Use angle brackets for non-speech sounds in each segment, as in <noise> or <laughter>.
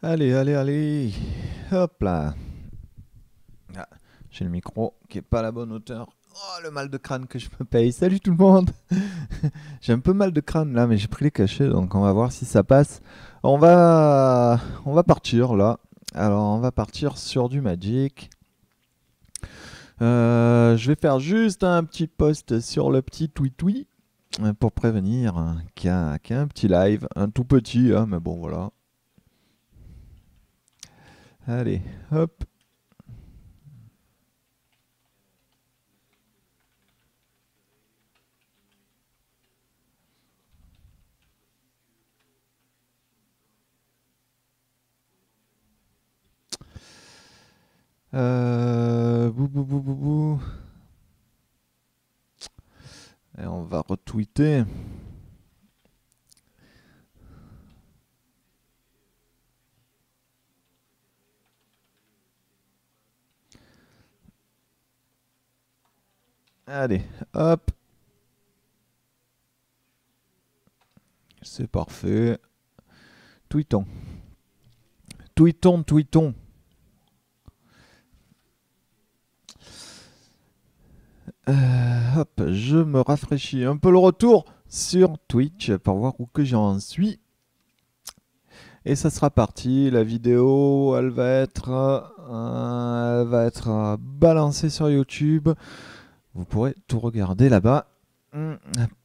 Allez, allez, allez. Hop là. Ah, j'ai le micro qui est pas la bonne hauteur. Oh, le mal de crâne que je me paye. Salut tout le monde. <laughs> j'ai un peu mal de crâne là, mais j'ai pris les cachets, donc on va voir si ça passe. On va, on va partir là. Alors, on va partir sur du Magic. Euh, je vais faire juste un petit post sur le petit tweet euh, pour prévenir qu'il y, a un petit live, un tout petit, hein, mais bon voilà. Allez, hop. Euh, bou, bou, bou, Et on va retweeter. Allez, hop. C'est parfait. Tweetons. Tweetons, tweetons. Euh, hop, je me rafraîchis un peu le retour sur Twitch pour voir où que j'en suis. Et ça sera parti. La vidéo, elle va être, euh, elle va être balancée sur YouTube. Vous pourrez tout regarder là-bas.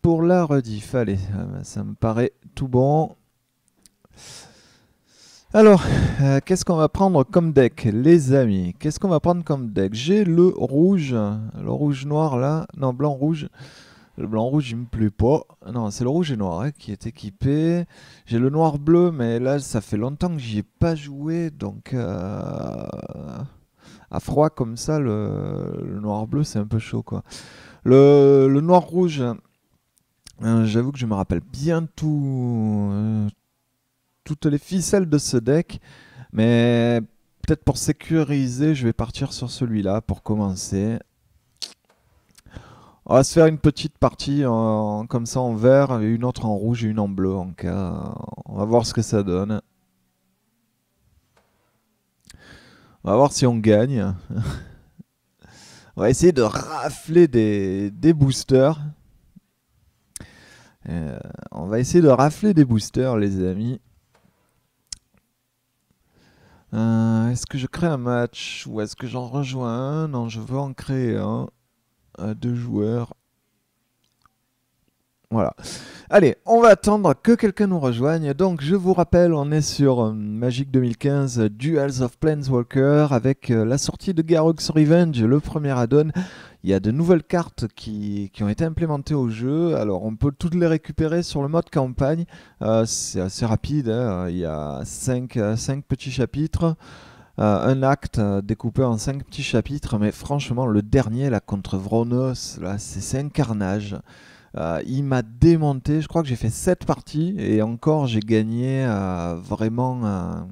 Pour la rediff, allez, euh, ça me paraît tout bon. Alors, euh, qu'est-ce qu'on va prendre comme deck, les amis Qu'est-ce qu'on va prendre comme deck J'ai le rouge, le rouge noir là, non, blanc rouge. Le blanc rouge, il me plaît pas. Non, c'est le rouge et noir hein, qui est équipé. J'ai le noir bleu, mais là, ça fait longtemps que j'y ai pas joué, donc. Euh, à froid comme ça, le, noir-bleu, c'est un peu chaud. Quoi. Le, noir-rouge, hein, j'avoue que je me rappelle bien tout, euh, toutes les ficelles de ce deck, mais peut-être pour sécuriser, je vais partir sur celui-là pour commencer. On va se faire une petite partie en, comme ça en vert, une autre en rouge et une en bleu en cas. On va voir ce que ça donne. On va voir si on gagne. on va essayer de rafler des, boosters. Euh, on va essayer de rafler des boosters, les amis. Euh, est-ce que je crée un match ou est-ce que j'en rejoins un Non, je veux en créer un deux joueurs. Voilà. Allez, on va attendre que quelqu'un nous rejoigne. Donc, je vous rappelle, on est sur euh, Magic 2015 Duels of Planeswalker avec euh, la sortie de Garrux Revenge, le premier add-on. Il y a de nouvelles cartes qui, ont été implémentées au jeu. Alors, on peut toutes les récupérer sur le mode campagne. Euh, c'est assez rapide. Hein. Il y a 5 petits chapitres. un acte découpé en cinq petits chapitres, mais franchement, le dernier, là, contre Vronos, là, c'est un carnage. Euh, il m'a démonté, je crois que j'ai fait 7 parties et encore j'ai gagné euh, vraiment,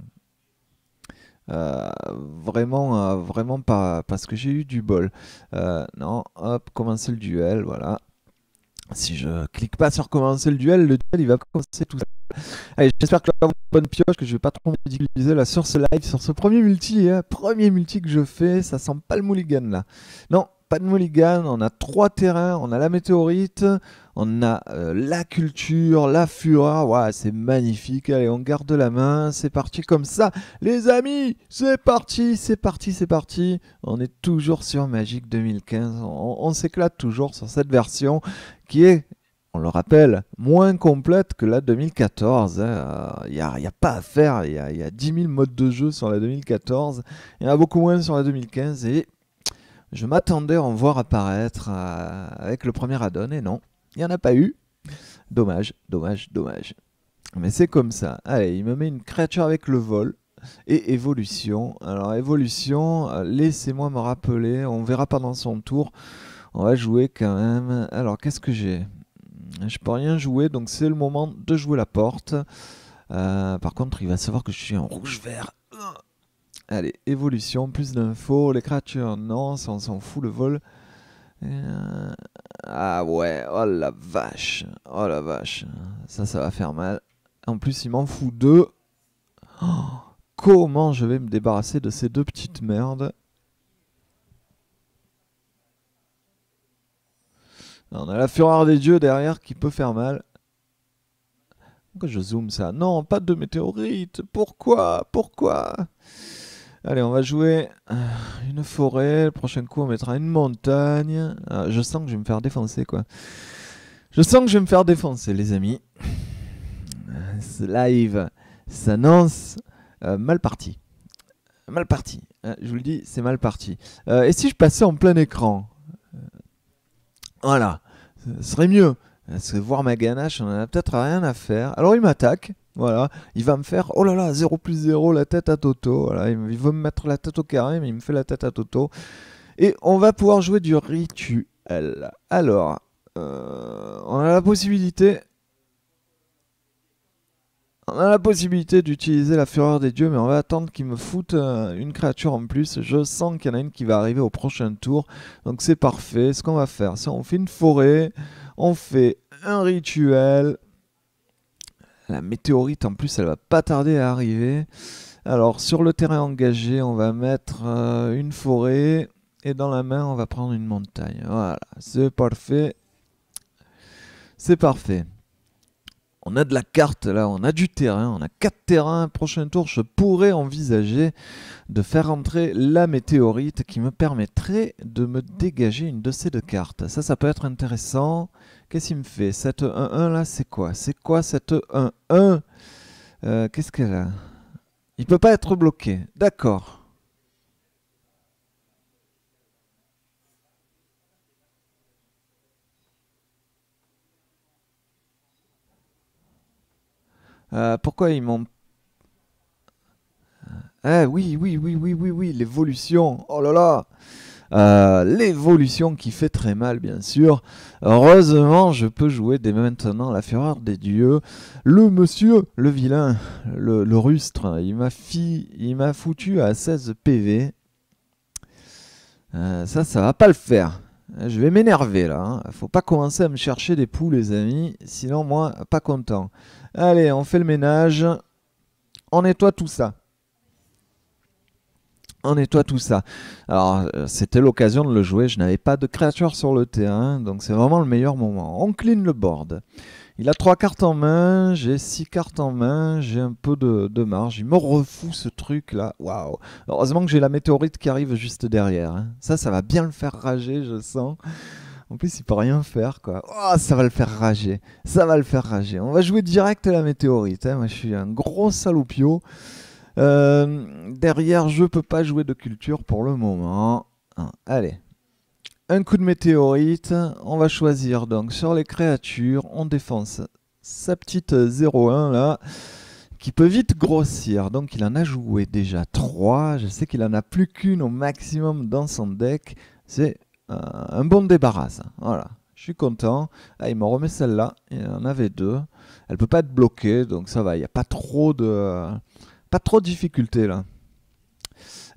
euh, vraiment, vraiment pas parce que j'ai eu du bol. non, hop, commencer le duel, voilà. Si je clique pas sur commencer le duel, le duel il va commencer tout seul. Allez, j'espère que je vais une bonne pioche, que je vais pas trop ridiculiser là sur ce live, sur ce premier multi, hein. premier multi que je fais, ça sent pas le mulligan là. Non, pas de mulligan, on a trois terrains, on a la météorite, on a euh, la culture, la fura, ouais, c'est magnifique, allez on garde la main, c'est parti comme ça, les amis, c'est parti, c'est parti, c'est parti, on est toujours sur Magic 2015, on, s'éclate toujours sur cette version qui est on le rappelle, moins complète que la 2014. Il n'y a, pas à faire, il y, y a, 10 000 modes de jeu sur la 2014, il y en a beaucoup moins sur la 2015 et je m'attendais à en voir apparaître euh, avec le premier add-on et non, il n'y en a pas eu. Dommage, dommage, dommage. Mais c'est comme ça. Allez, il me met une créature avec le vol et évolution. Alors évolution, euh, laissez-moi me rappeler, on verra pendant son tour. On va jouer quand même. Alors qu'est-ce que j'ai Je peux rien jouer, donc c'est le moment de jouer la porte. Euh, par contre, il va savoir que je suis en rouge-vert. Allez, évolution, plus d'infos. Les créatures, non, ça, on s'en fout, le vol. Euh, ah ouais, oh la vache. Oh la vache. Ça, ça va faire mal. En plus, il m'en fout deux. Oh, comment je vais me débarrasser de ces deux petites merdes On a la fureur des dieux derrière qui peut faire mal. Pourquoi je zoome ça Non, pas de météorite, Pourquoi Pourquoi Allez, on va jouer euh, une forêt. Le prochain coup, on mettra une montagne. Ah, je sens que je vais me faire défoncer, quoi. Je sens que je vais me faire défoncer, les amis. Ce live s'annonce euh, mal parti. Mal parti. Euh, je vous le dis, c'est mal parti. et si je passais en plein écran Voilà. Ce serait mieux. Parce que voir ma ganache, on en a peut-être rien à faire. Alors il m'attaque. Voilà, il va me faire oh là là 0 plus 0 la tête à Toto. Voilà, il veut me mettre la tête au carré, mais il me fait la tête à Toto. Et on va pouvoir jouer du rituel. Alors, euh, on a la possibilité. On a la possibilité d'utiliser la fureur des dieux, mais on va attendre qu'il me foute euh, une créature en plus. Je sens qu'il y en a une qui va arriver au prochain tour. Donc c'est parfait. Ce qu'on va faire, c'est on fait une forêt, on fait un rituel. La météorite en plus elle va pas tarder à arriver. Alors sur le terrain engagé on va mettre euh, une forêt et dans la main on va prendre une montagne. Voilà, c'est parfait. C'est parfait. On a de la carte là, on a du terrain, on a quatre terrains. Prochain tour, je pourrais envisager de faire entrer la météorite qui me permettrait de me dégager une de ces deux cartes. Ça, ça peut être intéressant. Qu'est-ce qu'il me fait Cette 1 1 là, c'est quoi C'est quoi cette 1 1 euh, Qu'est-ce qu'elle a Il ne peut pas être bloqué. D'accord. Euh, pourquoi ils m'ont. Ah oui, oui, oui, oui, oui, oui, l'évolution. Oh là là euh, l'évolution qui fait très mal, bien sûr. Heureusement, je peux jouer dès maintenant la fureur des dieux. Le monsieur, le vilain, le, rustre, il m'a il m'a foutu à 16 PV. Euh, ça, ça va pas le faire. Je vais m'énerver là. Hein. Faut pas commencer à me chercher des poules, les amis. Sinon, moi, pas content. Allez, on fait le ménage. On nettoie tout ça on nettoie tout ça. Alors, euh, c'était l'occasion de le jouer. Je n'avais pas de créature sur le terrain, donc c'est vraiment le meilleur moment. On clean le board. Il a trois cartes en main, j'ai six cartes en main, j'ai un peu de, marge. Il me refoue ce truc là. Waouh Heureusement que j'ai la météorite qui arrive juste derrière. Hein. Ça, ça va bien le faire rager, je sens. En plus, il peut rien faire, quoi. Oh, ça va le faire rager. Ça va le faire rager. On va jouer direct la météorite. Hein. Moi, je suis un gros saloupio. Euh, derrière, je peux pas jouer de culture pour le moment. Hein, allez. Un coup de météorite. On va choisir donc sur les créatures. On défense sa petite 0-1 là qui peut vite grossir. Donc il en a joué déjà 3. Je sais qu'il en a plus qu'une au maximum dans son deck. C'est euh, un bon débarras. Voilà. Je suis content. Ah, il m'en remet celle-là. Il en avait deux. Elle peut pas être bloquée, donc ça va. Il n'y a pas trop de, pas trop de difficultés là.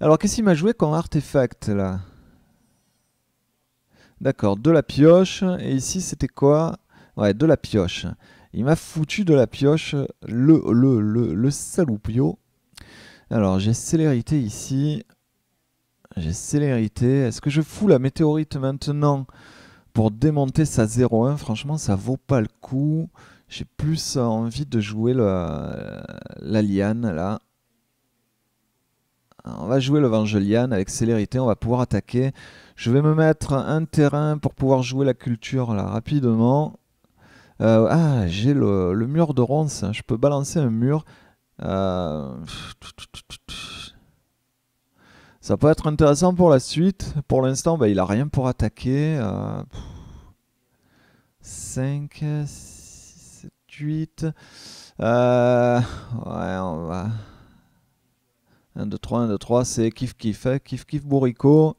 Alors qu'est-ce qu'il m'a joué comme artefact là D'accord, de la pioche. Et ici c'était quoi Ouais, de la pioche. Il m'a foutu de la pioche le, le, le, le saloupio. Alors j'ai célérité ici. J'ai célérité. Est-ce que je fous la météorite maintenant pour démonter sa 0-1 Franchement, ça vaut pas le coup. J'ai plus envie de jouer la liane là. on va jouer le Vangelian avec célérité, on va pouvoir attaquer. Je vais me mettre un terrain pour pouvoir jouer la culture là rapidement. Euh, ah, j'ai le, mur de ronce, hein. je peux balancer un mur. Euh, ça peut être intéressant pour la suite. Pour l'instant, bah, il n'a rien pour attaquer. 5, euh, 6... Euh, ouais, on va. 1, 2, 3, 1, 2, 3, c'est kiff kiff, hein. kiff kiff bourricot.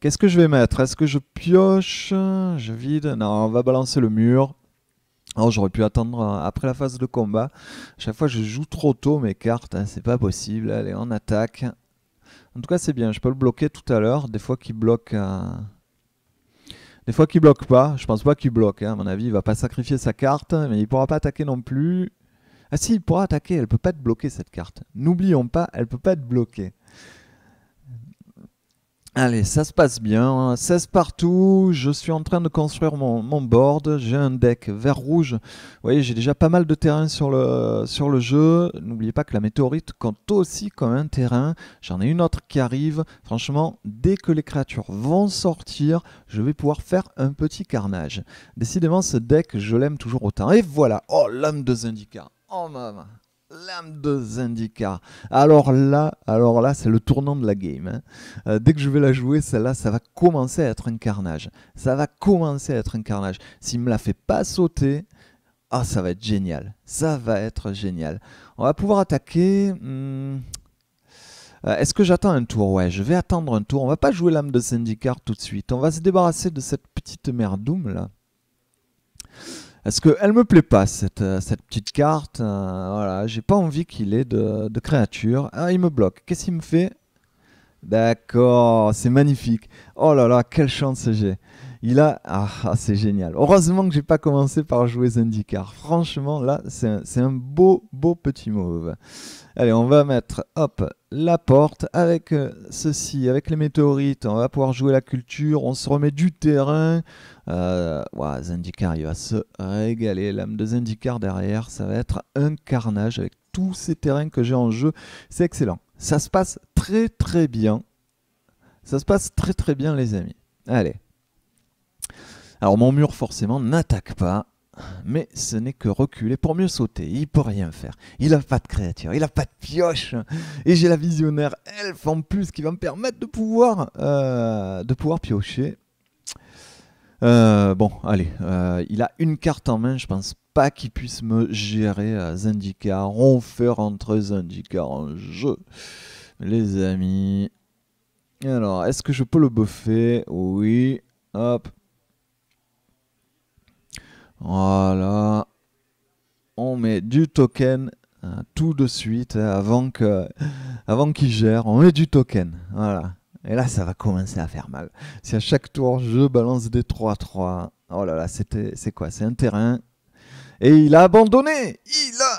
Qu'est-ce que je vais mettre Est-ce que je pioche Je vide Non, on va balancer le mur. Oh, j'aurais pu attendre euh, après la phase de combat. Chaque fois, je joue trop tôt mes cartes. Hein. c'est pas possible. Allez, on attaque. En tout cas, c'est bien. Je peux le bloquer tout à l'heure. Des fois, qui bloque. Euh, des fois qu'il bloque pas, je pense pas qu'il bloque. Hein. À mon avis, il va pas sacrifier sa carte, mais il pourra pas attaquer non plus. Ah si, il pourra attaquer, elle peut pas être bloquée cette carte. N'oublions pas, elle peut pas être bloquée. Allez, ça se passe bien. 16 hein. partout. Je suis en train de construire mon, board. J'ai un deck vert rouge. Vous voyez, j'ai déjà pas mal de terrain sur le, sur le jeu. N'oubliez pas que la météorite compte aussi comme un terrain. J'en ai une autre qui arrive. Franchement, dès que les créatures vont sortir, je vais pouvoir faire un petit carnage. Décidément, ce deck, je l'aime toujours autant. Et voilà. Oh, l'homme de Zendika. Oh, maman. L'âme de Syndicat. Alors là, alors là, c'est le tournant de la game. Hein. Euh, dès que je vais la jouer, celle-là, ça va commencer à être un carnage. Ça va commencer à être un carnage. S'il me la fait pas sauter, ah, ça va être génial. Ça va être génial. On va pouvoir attaquer. Hmm. Euh, est-ce que j'attends un tour Ouais, je vais attendre un tour. On va pas jouer l'âme de Syndicat tout de suite. On va se débarrasser de cette petite merdoum là. Parce qu'elle me plaît pas, cette, euh, petite carte. Euh, voilà, j'ai pas envie qu'il ait de, de créature. Ah, il me bloque. Qu'est-ce qu'il me fait D'accord, c'est magnifique. Oh là là, quelle chance j'ai. Il a. Ah, ah, c'est génial. Heureusement que j'ai pas commencé par jouer Zendikar. Franchement, là, c'est un, beau, beau petit move. Allez, on va mettre, hop, la porte. Avec euh, ceci, avec les météorites, on va pouvoir jouer la culture. On se remet du terrain. Euh, Zendikar, il va se régaler. L'âme de Zendikar derrière, ça va être un carnage avec tous ces terrains que j'ai en jeu. C'est excellent. Ça se passe très, très bien. Ça se passe très, très bien, les amis. Allez. Alors mon mur forcément n'attaque pas, mais ce n'est que reculer pour mieux sauter. Il peut rien faire. Il n'a pas de créature, il n'a pas de pioche. Et j'ai la visionnaire elfe en plus qui va me permettre de pouvoir, euh, de pouvoir piocher. Euh, bon, allez, euh, il a une carte en main, je pense pas qu'il puisse me gérer à On fait rentrer Zendikar en jeu, les amis. Alors, est-ce que je peux le buffer Oui. Hop, voilà. On met du token hein, tout de suite hein, avant que, avant qu'il gère. On met du token. Voilà. Et là, ça va commencer à faire mal. Si à chaque tour, je balance des 3-3. Oh là là, c'était, c'est quoi C'est un terrain. Et il a abandonné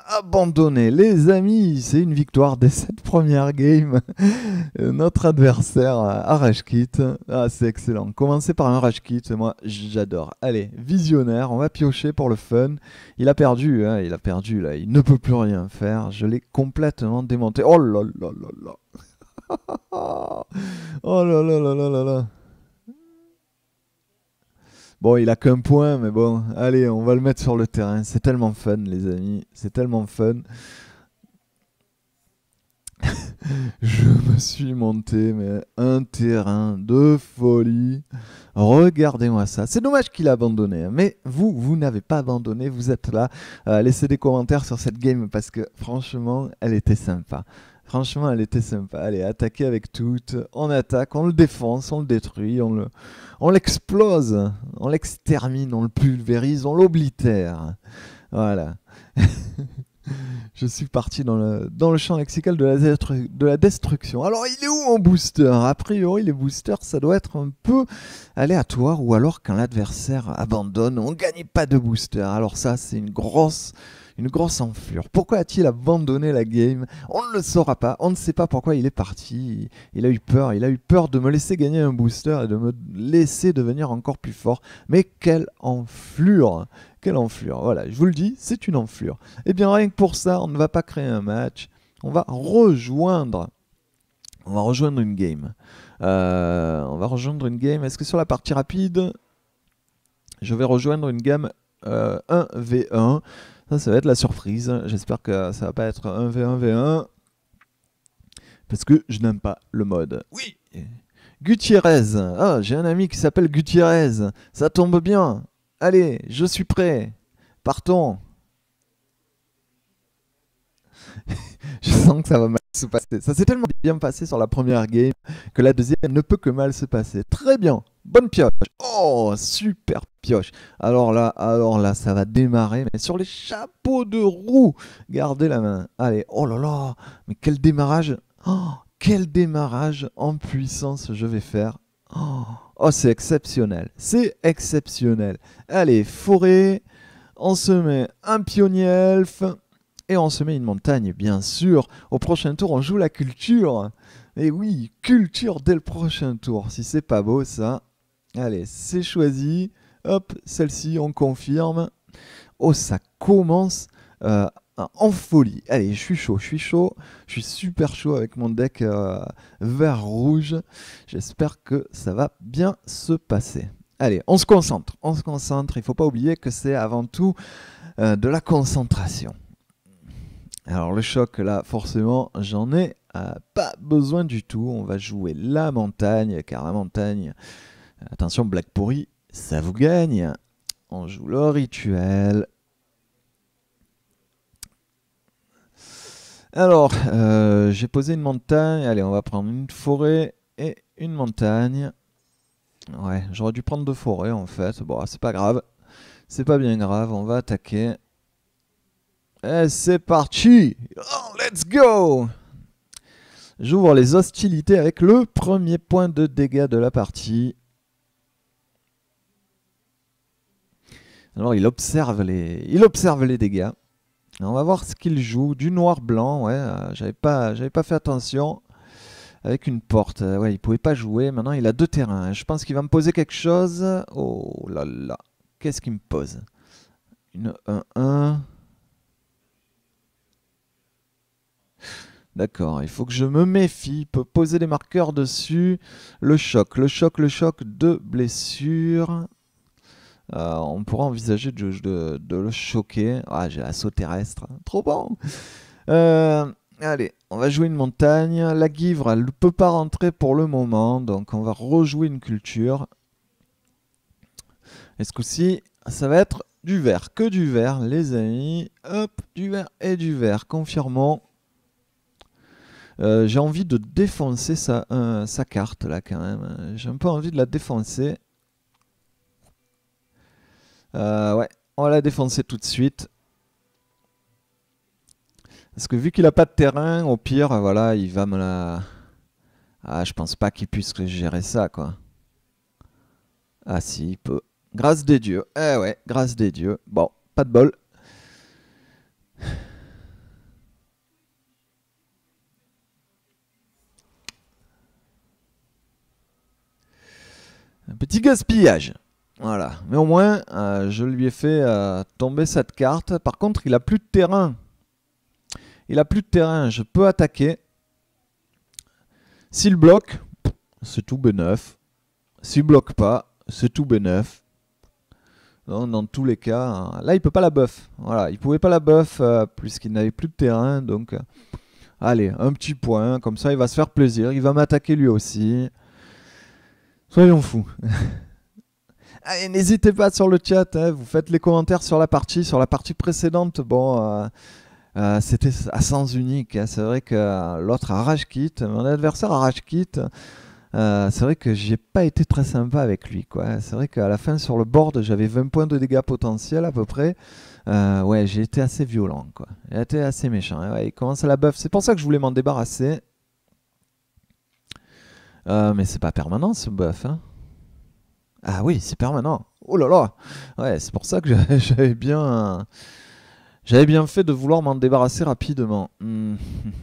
abandonné. Les amis, c'est une victoire dès cette première game <laughs> Notre adversaire, à euh, Kit. Ah, c'est excellent. Commencer par un rush moi j'adore. Allez, visionnaire, on va piocher pour le fun. Il a perdu, hein, il a perdu là, il ne peut plus rien faire. Je l'ai complètement démonté. Oh là là là là. <laughs> oh là là là là là là. Bon, il a qu'un point, mais bon, allez, on va le mettre sur le terrain. C'est tellement fun, les amis. C'est tellement fun. <laughs> je me suis monté mais un terrain de folie. Regardez-moi ça. C'est dommage qu'il a abandonné, hein. mais vous, vous n'avez pas abandonné, vous êtes là. Euh, laissez des commentaires sur cette game parce que franchement, elle était sympa. Franchement, elle était sympa. Elle est attaquée avec toutes. On attaque, on le défonce, on le détruit, on le, on l'explose, on l'extermine, on le pulvérise, on l'oblitère. Voilà. <laughs> Je suis parti dans le, dans le champ lexical de la, de la destruction. Alors, il est où mon booster A priori, les boosters, ça doit être un peu aléatoire, ou alors quand l'adversaire abandonne, on ne gagne pas de booster. Alors ça, c'est une grosse une grosse enflure. Pourquoi a-t-il abandonné la game On ne le saura pas, on ne sait pas pourquoi il est parti. Il a eu peur, il a eu peur de me laisser gagner un booster et de me laisser devenir encore plus fort. Mais quelle enflure Quelle enflure Voilà, je vous le dis, c'est une enflure. Et eh bien rien que pour ça, on ne va pas créer un match, on va rejoindre on va rejoindre une game. Euh, on va rejoindre une game. Est-ce que sur la partie rapide, je vais rejoindre une game 1v1 euh, ça, ça va être la surprise. J'espère que ça va pas être 1v1v1. Parce que je n'aime pas le mode. Oui Gutiérrez. Ah, j'ai un ami qui s'appelle Gutiérrez. Ça tombe bien. Allez, je suis prêt. Partons. <laughs> je sens que ça va mal se passer. Ça s'est tellement bien passé sur la première game que la deuxième ne peut que mal se passer. Très bien. Bonne pioche. Oh, super pioche. Alors là, alors là, ça va démarrer. Mais sur les chapeaux de roue, gardez la main. Allez, oh là là, mais quel démarrage. Oh, quel démarrage en puissance je vais faire. Oh, oh, c'est exceptionnel. C'est exceptionnel. Allez, forêt. On se met un pionnier elfe. Et on se met une montagne, bien sûr. Au prochain tour, on joue la culture. Et oui, culture dès le prochain tour. Si c'est pas beau, ça, Allez, c'est choisi. Hop, celle-ci, on confirme. Oh, ça commence euh, en folie. Allez, je suis chaud, je suis chaud. Je suis super chaud avec mon deck euh, vert-rouge. J'espère que ça va bien se passer. Allez, on se concentre, on se concentre. Il ne faut pas oublier que c'est avant tout euh, de la concentration. Alors le choc, là, forcément, j'en ai pas besoin du tout. On va jouer la montagne, car la montagne, Attention, Black pourrie, ça vous gagne. On joue le rituel. Alors, euh, j'ai posé une montagne. Allez, on va prendre une forêt et une montagne. Ouais, j'aurais dû prendre deux forêts en fait. Bon, c'est pas grave. C'est pas bien grave, on va attaquer. Et c'est parti oh, Let's go J'ouvre les hostilités avec le premier point de dégâts de la partie. Alors il observe les, il observe les dégâts. on va voir ce qu'il joue. Du noir-blanc, ouais, euh, j'avais pas, j'avais pas fait attention. Avec une porte, euh, ouais, il pouvait pas jouer. Maintenant, il a deux terrains. Je pense qu'il va me poser quelque chose. Oh là là, qu'est-ce qu'il me pose Une 1-1. D'accord, il faut que je me méfie. Il peut poser des marqueurs dessus. Le choc, le choc, le choc. Deux blessures. Euh, on pourrait envisager de, le choquer. Ah, j'ai l'assaut terrestre. Hein. Trop bon euh, Allez, on va jouer une montagne. La guivre, elle ne peut pas rentrer pour le moment. Donc, on va rejouer une culture. est ce que ci ça va être du vert. Que du vert, les amis. Hop, du vert et du vert. Confirmons. Euh, j'ai envie de défoncer sa, sa carte, là, quand même. J'ai un peu envie de la défoncer. Euh, ouais, on va la défoncer tout de suite. Parce que vu qu'il a pas de terrain, au pire, voilà, il va me la... Ah, je pense pas qu'il puisse gérer ça, quoi. Ah si, il peut. Grâce des dieux. Eh ouais, grâce des dieux. Bon, pas de bol. Un petit gaspillage. Voilà. Mais au moins, euh, je lui ai fait euh, tomber cette carte. Par contre, il a plus de terrain. Il a plus de terrain. Je peux attaquer. S'il bloque, c'est tout B9. S'il bloque pas, c'est tout B9. dans tous les cas, hein. là, il peut pas la buff. Voilà, il pouvait pas la buff euh, puisqu'il n'avait plus de terrain. Donc, allez, un petit point. Comme ça, il va se faire plaisir. Il va m'attaquer lui aussi. Soyons fous. <laughs> Ah, n'hésitez pas sur le chat, hein, vous faites les commentaires sur la partie, sur la partie précédente. Bon, euh, euh, c'était à sens unique. Hein. C'est vrai que euh, l'autre rage quitte, mon adversaire a quitte. c'est vrai que j'ai pas été très sympa avec lui. C'est vrai qu'à la fin sur le board, j'avais 20 points de dégâts potentiels à peu près. ouais, j'ai été assez violent. quoi. J'ai été assez méchant. Hein. il commence à la buff. C'est pour ça que je voulais m'en débarrasser. mais c'est pas permanent ce buff. Hein. Ah oui, c'est permanent. Oh là là Ouais, c'est pour ça que <laughs> j'avais bien. J'avais bien fait de vouloir m'en débarrasser rapidement. Hmm.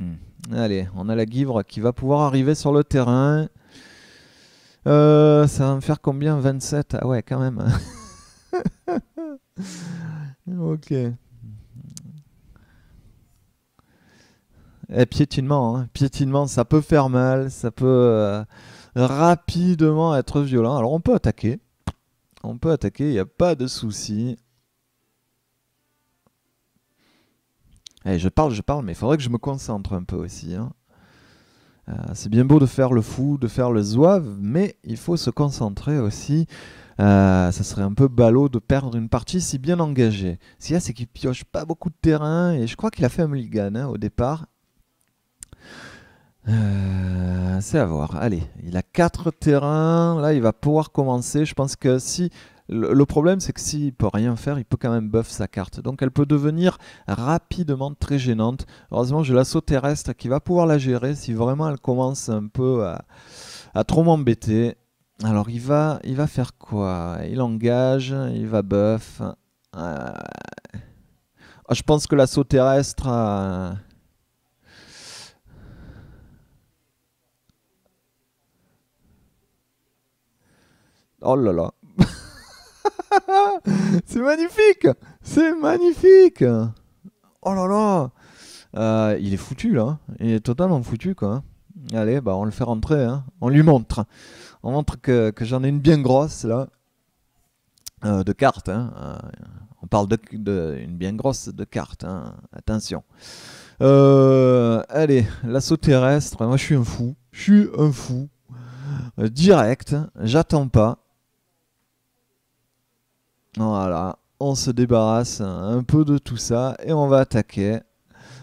<laughs> Allez, on a la guivre qui va pouvoir arriver sur le terrain. Euh, ça va me faire combien 27 Ah ouais, quand même. <laughs> ok. Et eh, piétinement, hein. piétinement, ça peut faire mal, ça peut. Euh, rapidement être violent. Alors on peut attaquer. On peut attaquer, il n'y a pas de souci. Allez, eh, je parle, je parle, mais il faudrait que je me concentre un peu aussi. Hein. Euh, c'est bien beau de faire le fou, de faire le zouave, mais il faut se concentrer aussi. Euh, ça serait un peu ballot de perdre une partie si bien engagée. Ce qu'il y a, c'est qu'il pioche pas beaucoup de terrain, et je crois qu'il a fait un mulligan hein, au départ, euh, c'est à voir. Allez, il a 4 terrains. Là, il va pouvoir commencer. Je pense que si. Le problème, c'est que s'il peut rien faire, il peut quand même buff sa carte. Donc elle peut devenir rapidement très gênante. Heureusement, j'ai l'assaut terrestre qui va pouvoir la gérer si vraiment elle commence un peu à, trop m'embêter. Alors il va, il va faire quoi Il engage, il va buff. Euh, je pense que l'assaut terrestre. Oh là là. <laughs> c'est magnifique. C'est magnifique. Oh là là. Euh, il est foutu là. Il est totalement foutu quoi. Allez, bah on le fait rentrer. Hein. On lui montre. On montre que, j'en ai une bien grosse là. Euh, de cartes. Hein. Euh, on parle de, bien grosse de cartes. Hein. Attention. allez, l'assaut terrestre. Moi je suis un fou. Je suis un fou. Direct. J'attends pas. Voilà, on se débarrasse un peu de tout ça et on va attaquer.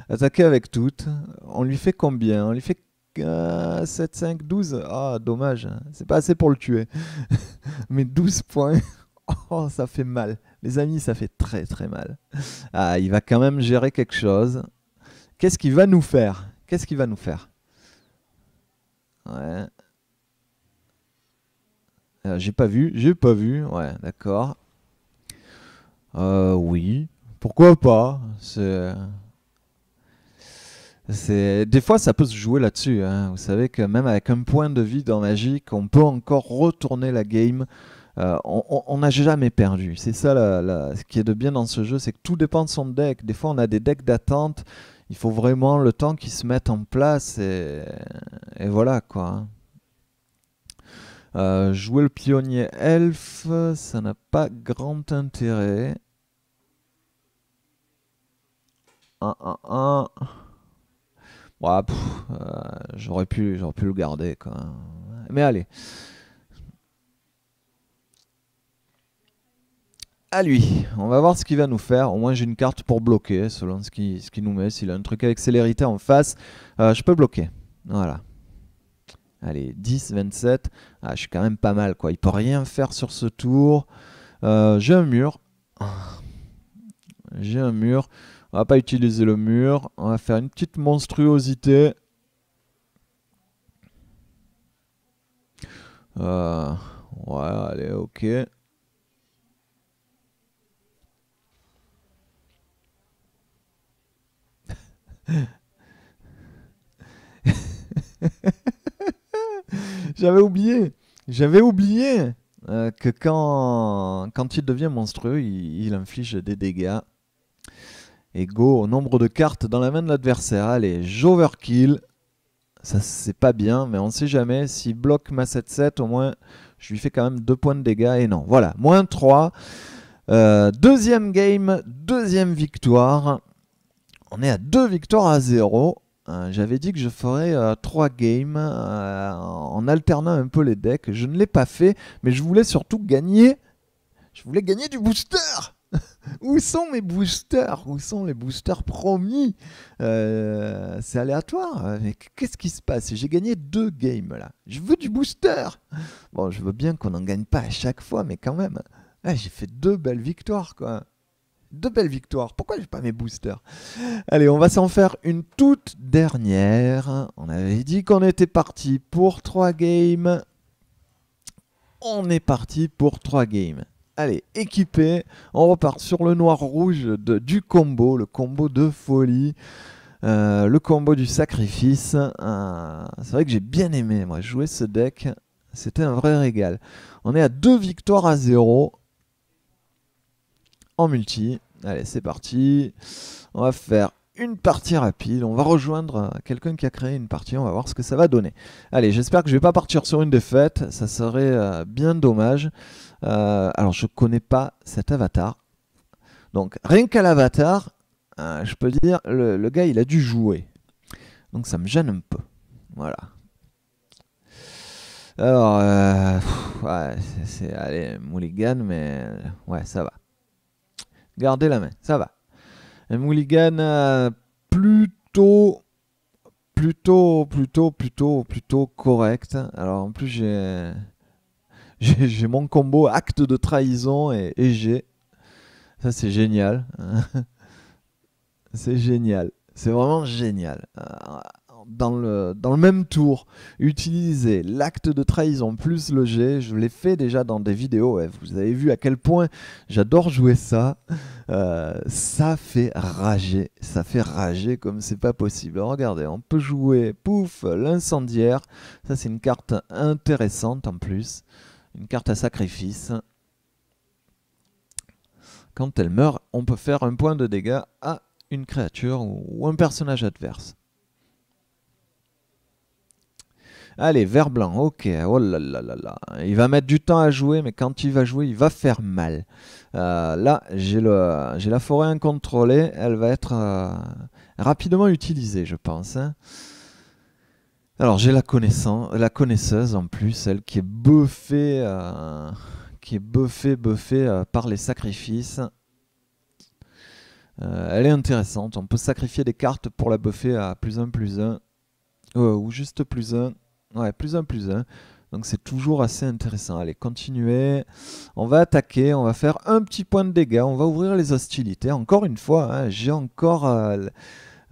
Attaquer avec toutes. On lui fait combien On lui fait 7, 5, 12. Ah, dommage, c'est pas assez pour le tuer. <laughs> Mais 12 points, <laughs> oh, ça fait mal. Les amis, ça fait très très mal. Ah, il va quand même gérer quelque chose. Qu'est-ce qu'il va nous faire Qu'est-ce qu'il va nous faire Ouais. Euh, j'ai pas vu, j'ai pas vu. Ouais, d'accord. Euh, oui, pourquoi pas C'est des fois ça peut se jouer là-dessus. Hein. Vous savez que même avec un point de vie dans Magic, on peut encore retourner la game. Euh, on n'a jamais perdu. C'est ça ce qui est de bien dans ce jeu, c'est que tout dépend de son deck. Des fois, on a des decks d'attente. Il faut vraiment le temps qu'ils se mettent en place et, et voilà quoi. Hein. Euh, jouer le pionnier elf, ça n'a pas grand intérêt. 1, 1, euh, j'aurais pu, j'aurais pu le garder. Quoi. Mais allez. à lui. On va voir ce qu'il va nous faire. Au moins, j'ai une carte pour bloquer, selon ce qu'il nous met. S'il a un truc avec célérité en face, euh, je peux bloquer. Voilà. Allez, 10, 27. Ah, je suis quand même pas mal, quoi. Il peut rien faire sur ce tour. Euh, j'ai un mur. J'ai un mur. On va pas utiliser le mur. On va faire une petite monstruosité. Euh, ouais, allez, ok. <laughs> J'avais oublié. J'avais oublié euh, que quand, quand il devient monstrueux, il, inflige des dégâts égaux au nombre de cartes dans la main de l'adversaire. Allez, j'overkill. Ça, c'est pas bien, mais on sait jamais. S'il bloque ma 7-7, au moins, je lui fais quand même 2 points de dégâts. Et non, voilà, moins 3. Euh, deuxième game, deuxième victoire. On est à 2 victoires à 0. Euh, j'avais dit que je ferais 3 euh, trois games euh, en alternant un peu les decks. Je ne l'ai pas fait, mais je voulais surtout gagner. Je voulais gagner du booster. <laughs> Où sont mes boosters Où sont les boosters promis C'est aléatoire. qu'est-ce qui se passe J'ai gagné deux games là. Je veux du booster. Bon, je veux bien qu'on n'en gagne pas à chaque fois, mais quand même. j'ai fait deux belles victoires quoi de belles victoires. Pourquoi j'ai pas mes boosters Allez, on va s'en faire une toute dernière. On avait dit qu'on était parti pour 3 games. On est parti pour 3 games. Allez, équipé, on repart sur le noir-rouge du combo, le combo de folie. Euh, le combo du sacrifice, euh, c'est vrai que j'ai bien aimé moi jouer ce deck, c'était un vrai régal. On est à 2 victoires à 0, en multi. Allez, c'est parti. On va faire une partie rapide. On va rejoindre quelqu'un qui a créé une partie. On va voir ce que ça va donner. Allez, j'espère que je vais pas partir sur une défaite. Ça serait euh, bien dommage. Euh, alors, je connais pas cet avatar. Donc, rien qu'à l'avatar, euh, je peux dire, le, gars, il a dû jouer. Donc, ça me gêne un peu. Voilà. Alors, ouais, c'est, allez, Mulligan, mais ouais, ça va. Gardez la main. Ça va. Un mulligan plutôt, plutôt, plutôt, plutôt, plutôt correct. Alors en plus, j'ai, j'ai, mon combo acte de trahison et, et j'ai. Ça, c'est génial. c'est génial. C'est vraiment génial dans le, même tour, utiliser l'acte de trahison plus le G. Je l'ai fait déjà dans des vidéos. Vous avez vu à quel point j'adore jouer ça. Euh, ça fait rager. Ça fait rager comme c'est pas possible. regardez, on peut jouer, pouf, l'incendiaire. Ça, c'est une carte intéressante en plus. Une carte à sacrifice. Quand elle meurt, on peut faire un point de dégâts à une créature ou un personnage adverse. Allez, vert blanc, ok. Oh là là là là. Il va mettre du temps à jouer, mais quand il va jouer, il va faire mal. Euh, là, j'ai la forêt incontrôlée. Elle va être euh, rapidement utilisée, je pense. Hein. Alors, j'ai la, la connaisseuse en plus, celle qui est buffée, euh, qui est buffée, buffée par les sacrifices. elle est intéressante. On peut sacrifier des cartes pour la buffer à plus 1, plus 1. ou juste plus 1. Ouais, plus un, plus un. Donc c'est toujours assez intéressant. Allez, continuez. On va attaquer, on va faire un petit point de dégâts, on va ouvrir les hostilités. Encore une fois, hein, j'ai encore euh,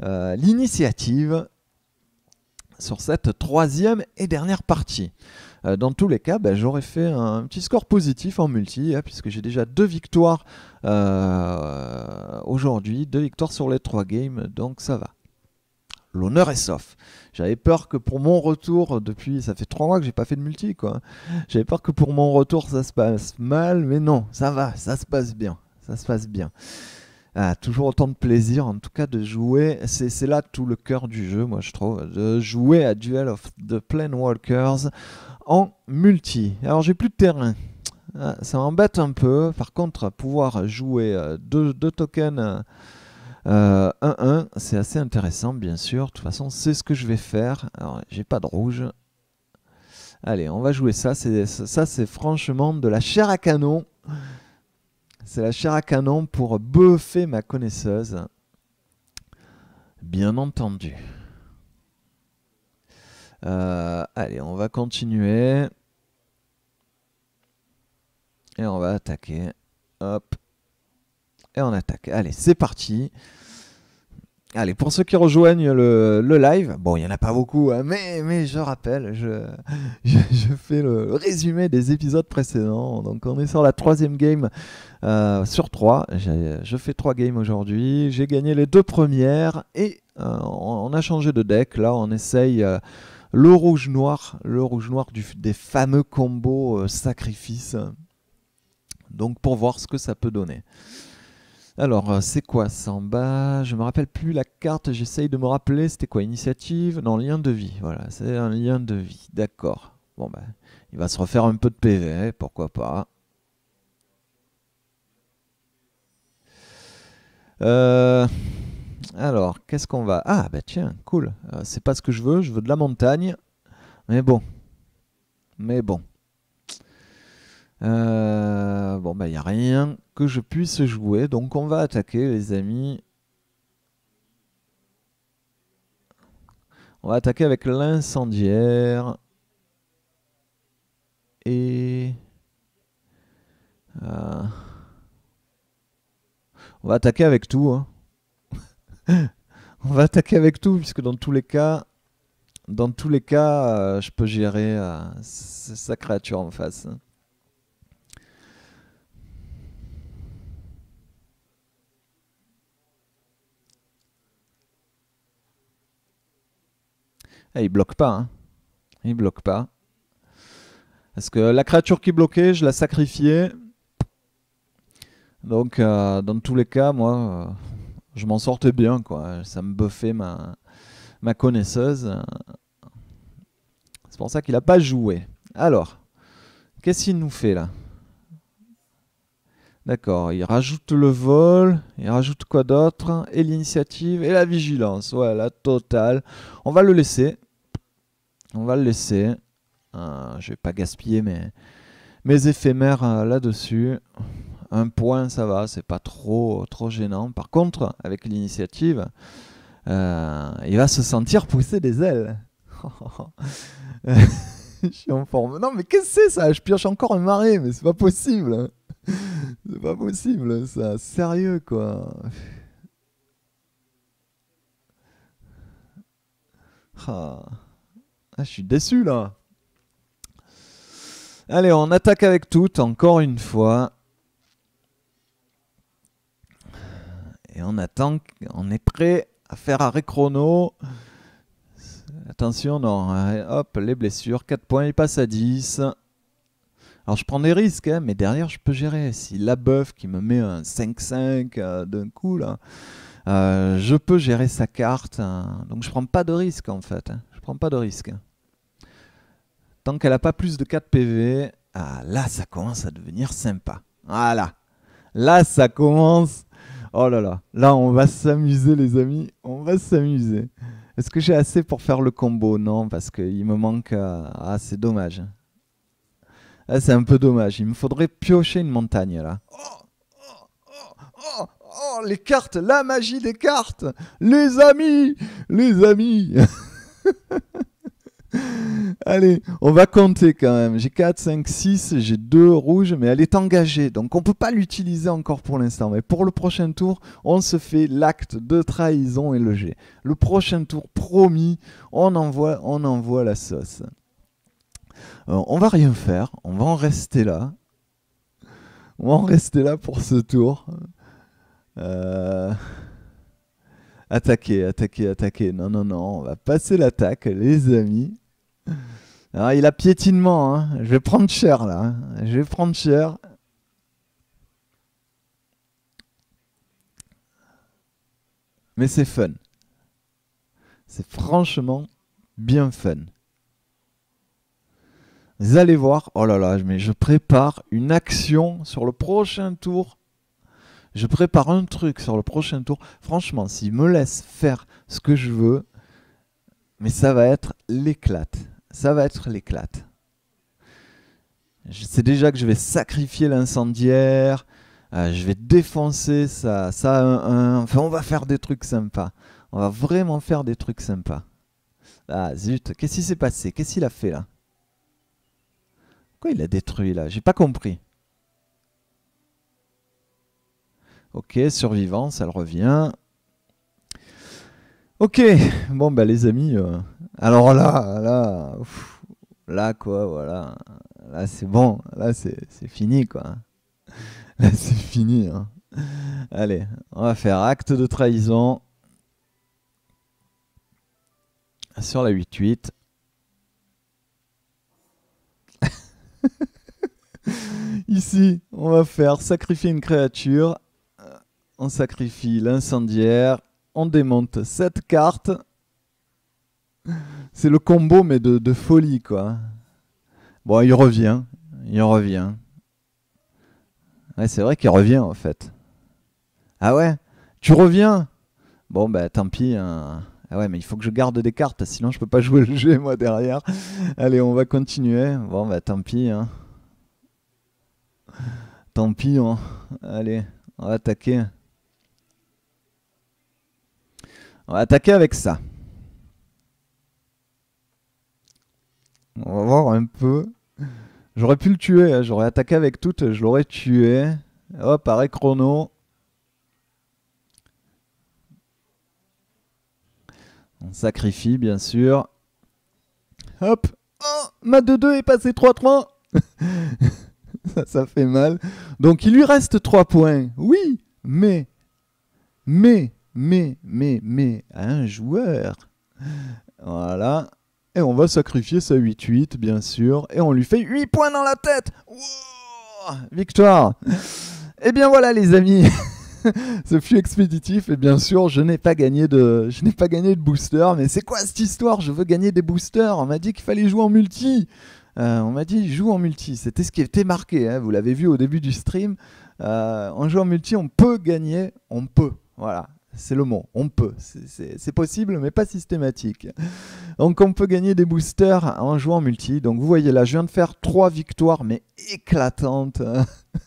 euh, l'initiative sur cette troisième et dernière partie. Euh, dans tous les cas, ben, j'aurais fait un petit score positif en multi, hein, puisque j'ai déjà deux victoires aujourd'hui, deux victoires sur les trois games, donc ça va l'honneur est sauf. J'avais peur que pour mon retour, depuis, ça fait trois mois que j'ai pas fait de multi, quoi. J'avais peur que pour mon retour, ça se passe mal, mais non, ça va, ça se passe bien, ça se passe bien. Ah, toujours autant de plaisir, en tout cas, de jouer. C'est là tout le cœur du jeu, moi, je trouve, de jouer à Duel of the Plain Walkers en multi. Alors, j'ai plus de terrain. Ah, ça m'embête un peu. Par contre, pouvoir jouer euh, deux tokens euh, 1-1, euh, c'est assez intéressant, bien sûr. De toute façon, c'est ce que je vais faire. Alors, j'ai pas de rouge. Allez, on va jouer ça. Ça, c'est franchement de la chair à canon. C'est la chair à canon pour buffer ma connaisseuse. Bien entendu. Euh, allez, on va continuer. Et on va attaquer. Hop et on attaque. Allez, c'est parti. Allez, pour ceux qui rejoignent le, live, bon, il n'y en a pas beaucoup, hein, mais, mais je rappelle, je, fais le résumé des épisodes précédents. Donc, on est sur la troisième game euh, sur trois. Je fais trois games aujourd'hui. J'ai gagné les deux premières et euh, on, a changé de deck. Là, on essaye euh, le rouge-noir, le rouge-noir des fameux combos sacrifices. Donc, pour voir ce que ça peut donner. Alors, euh, c'est quoi bas Je me rappelle plus la carte, j'essaye de me rappeler. C'était quoi Initiative Non, lien de vie. Voilà, c'est un lien de vie. D'accord. Bon, ben, il va se refaire un peu de PV, pourquoi pas. Euh, alors, qu'est-ce qu'on va... Ah, ben tiens, cool. Euh, c'est pas ce que je veux, je veux de la montagne. Mais bon. Mais bon. Euh, bon, bah, ben, il n'y a rien que je puisse jouer. Donc, on va attaquer, les amis. On va attaquer avec l'incendiaire. Et... Euh, on va attaquer avec tout. Hein. <laughs> on va attaquer avec tout, puisque dans tous les cas... Dans tous les cas, euh, je peux gérer euh, sa créature en face. Hein. Eh, il bloque pas. Hein. Il bloque pas. Parce que la créature qui bloquait, je la sacrifiée. Donc, euh, dans tous les cas, moi, euh, je m'en sortais bien. Quoi. Ça me buffait ma, ma connaisseuse. C'est pour ça qu'il n'a pas joué. Alors, qu'est-ce qu'il nous fait là D'accord, il rajoute le vol, il rajoute quoi d'autre Et l'initiative et la vigilance. Voilà, totale. On va le laisser. On va le laisser. Euh, je vais pas gaspiller mes, mes éphémères euh, là-dessus. Un point, ça va, c'est pas trop, trop gênant. Par contre, avec l'initiative, euh, il va se sentir pousser des ailes. <laughs> je suis en forme. Non, mais qu'est-ce que c'est ça Je pioche encore un marais, mais c'est pas possible. C'est pas possible, ça. Sérieux, quoi. Ah. Ah, je suis déçu, là. Allez, on attaque avec tout, encore une fois. Et on attend, on est prêt à faire arrêt chrono. Attention, non. Hop, les blessures. 4 points, il passe à 10. Alors je prends des risques, hein, mais derrière je peux gérer. Si la buff qui me met un 5-5 euh, d'un coup, euh, je peux gérer sa carte. Hein. Donc je prends pas de risque en fait. Je hein. Je prends pas de risque. Tant qu'elle n'a pas plus de 4 PV, ah, là ça commence à devenir sympa. Voilà. Là ça commence. Oh là là. Là on va s'amuser les amis. On va s'amuser. Est-ce que j'ai assez pour faire le combo Non, parce qu'il me manque... Euh, ah, c'est dommage. Ah, c'est un peu dommage. Il me faudrait piocher une montagne là. Oh, oh, oh, oh, oh les cartes, la magie des cartes. Les amis, les amis. <laughs> Allez, on va compter quand même. J'ai 4, 5, 6, j'ai 2 rouges, mais elle est engagée. Donc on ne peut pas l'utiliser encore pour l'instant. Mais pour le prochain tour, on se fait l'acte de trahison et le jet. Le prochain tour, promis, on envoie, on envoie la sauce. Euh, on va rien faire, on va en rester là. On va en rester là pour ce tour. Euh, attaquer, attaquer, attaquer. Non, non, non, on va passer l'attaque, les amis. Ah, il a piétinement, hein. je vais prendre cher là. Je vais prendre cher. Mais c'est fun. C'est franchement bien fun. Vous allez voir, oh là là, mais je prépare une action sur le prochain tour. Je prépare un truc sur le prochain tour. Franchement, s'il me laisse faire ce que je veux, mais ça va être l'éclate. Ça va être l'éclate. Je sais déjà que je vais sacrifier l'incendiaire. Euh, je vais défoncer ça, ça, enfin on va faire des trucs sympas. On va vraiment faire des trucs sympas. Ah zut, qu'est-ce qui s'est passé Qu'est-ce qu'il a fait là pourquoi il a détruit là J'ai pas compris. Ok, survivance, elle revient. Ok, bon bah les amis, euh, alors là, là, là quoi, voilà, là c'est bon, là c'est fini quoi. <laughs> Là c'est fini. Hein. Allez, on va faire acte de trahison sur la 8-8. <laughs> Ici, on va faire sacrifier une créature. Euh, on sacrifie l'incendiaire. On démonte cette carte. C'est le combo, mais de, folie, quoi. Bon, il revient. Il revient. Ouais, c'est vrai qu'il revient, en fait. Ah ouais Tu reviens Bon, bah tant pis. Hein. Ah ouais, mais il faut que je garde des cartes, sinon je peux pas jouer le jeu moi derrière. Allez, on va continuer. Bon, bah tant pis. Hein. Tant pis. Hein. Allez, on va attaquer. On va attaquer avec ça. On va voir un peu. J'aurais pu le tuer, hein. j'aurais attaqué avec toutes, je l'aurais tué. Hop, pareil chrono. On sacrifie, bien sûr. Hop oh, Ma 2-2 est passée 3-3 <laughs> ça, ça, fait mal. Donc il lui reste 3 points. Oui, mais, mais, mais, mais, mais, un joueur. Voilà. Et on va sacrifier sa 8-8, bien sûr. Et on lui fait 8 points dans la tête. Victoire. Et eh bien voilà les amis. <laughs> <laughs> ce fut expéditif. Et bien sûr, je n'ai pas gagné de, je n'ai pas gagné de booster. Mais c'est quoi cette histoire Je veux gagner des boosters. On m'a dit qu'il fallait jouer en multi. Euh, on m'a dit joue en multi. C'était ce qui était marqué. Hein. vous l'avez vu au début du stream. Euh, en jouant en multi, on peut gagner. On peut. Voilà. C'est le mot, on peut. C'est possible, mais pas systématique. Donc on peut gagner des boosters en jouant en multi. Donc vous voyez là, je viens de faire trois victoires, mais éclatantes.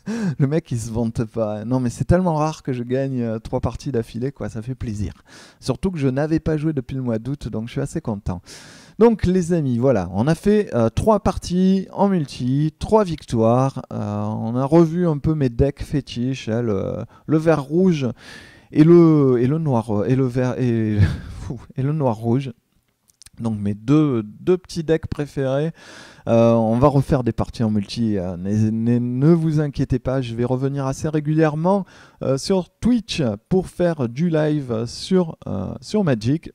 <laughs> le mec, il se vante pas. Non, mais c'est tellement rare que je gagne euh, trois parties d'affilée, quoi. Ça fait plaisir. Surtout que je n'avais pas joué depuis le mois d'août, donc je suis assez content. Donc les amis, voilà, on a fait euh, trois parties en multi, trois victoires. Euh, on a revu un peu mes decks fétiches, hein, le vert rouge et le, et le noir euh, et le vert <laughs> et, le noir rouge. Donc mes deux, deux petits decks préférés. Euh, on va refaire des parties en multi. Euh, ne vous inquiétez pas, je vais revenir assez régulièrement sur Twitch pour faire du live sur, sur Magic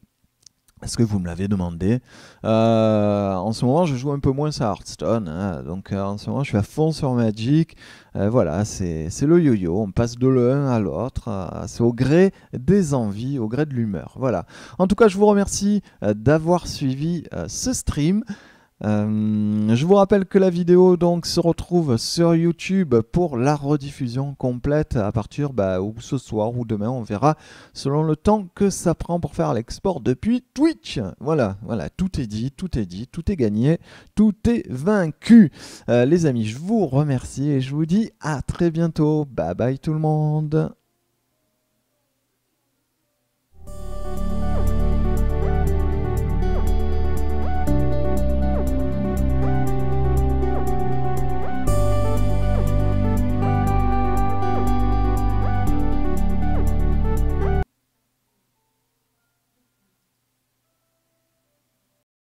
parce que vous me l'avez demandé. Euh, en ce moment, je joue un peu moins à Hearthstone, hein, donc euh, en ce moment, je suis à fond sur Magic. Euh, voilà, c'est le yo-yo, on passe de l'un à l'autre, c'est au gré des envies, au gré de l'humeur. Voilà. En tout cas, je vous remercie d'avoir suivi ce stream. Euh, je vous rappelle que la vidéo donc se retrouve sur YouTube pour la rediffusion complète à partir bah, ce soir ou demain, on verra selon le temps que ça prend pour faire l'export depuis Twitch. Voilà, voilà, tout est dit, tout est dit, tout est gagné, tout est vaincu. Euh, les amis, je vous remercie et je vous dis à très bientôt. Bye bye tout le monde.